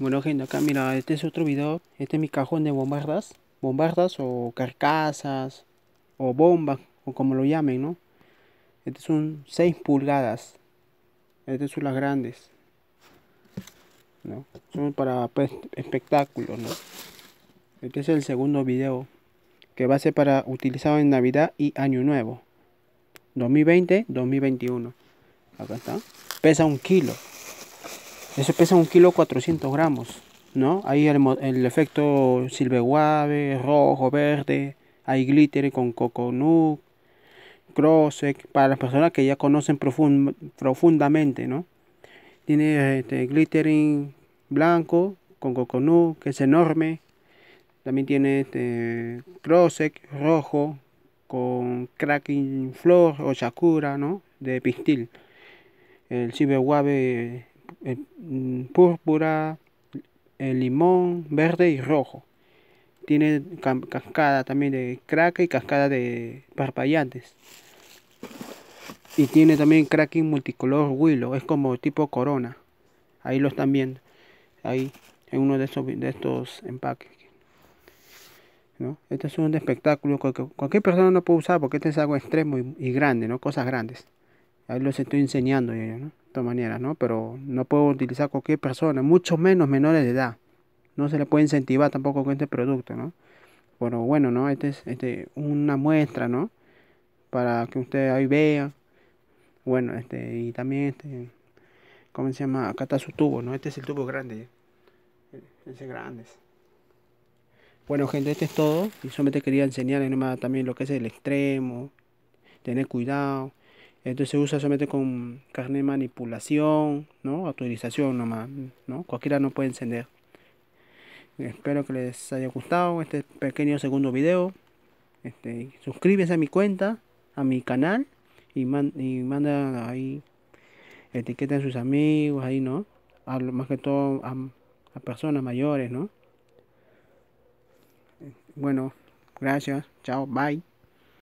Bueno gente, acá mira, este es otro video, este es mi cajón de bombardas, bombardas o carcasas o bombas o como lo llamen, ¿no? Estas son 6 pulgadas, estas son las grandes, ¿no? Son para pues, espectáculos, ¿no? Este es el segundo video que va a ser para utilizado en Navidad y Año Nuevo, 2020-2021. Acá está, pesa un kilo. Eso pesa un kilo 400 gramos, ¿no? Ahí el, el efecto silbeguave, rojo, verde, hay glitter con coconut, Crosec, para las personas que ya conocen profundamente, ¿no? Tiene este glittering blanco con coconut, que es enorme. También tiene este Crosec rojo con cracking flor o shakura, ¿no? De pistil. El ciberguave eh, mm, púrpura, eh, limón, verde y rojo. Tiene cascada también de crack y cascada de parpallantes Y tiene también cracking multicolor willow, es como tipo corona. Ahí lo están viendo. Ahí en uno de estos, de estos empaques. ¿no? Este es un espectáculo que cualquier persona no puede usar porque este es algo extremo y, grande, ¿no? Cosas grandes. Ahí los estoy enseñando yo, ¿no? todas maneras, ¿no? Pero no puedo utilizar cualquier persona, mucho menos menores de edad. No se le puede incentivar tampoco con este producto, ¿no? Pero bueno, ¿no? Este es este, una muestra, ¿no? Para que ustedes ahí vean. Bueno, este, y también este, ¿cómo se llama? Acá está su tubo, ¿no? Este es el tubo grande. grandes Bueno, gente, este es todo. Y solamente quería enseñarles nomás también lo que es el extremo. Tener cuidado. Entonces se usa solamente con carne de manipulación, ¿no? Autorización nomás, ¿no? Cualquiera no puede encender. Espero que les haya gustado este pequeño segundo video. Este, a mi cuenta, a mi canal y, man, manda ahí etiqueten a sus amigos, ahí, ¿no? A, más que todo a personas mayores, ¿no? Bueno, gracias, chao, bye.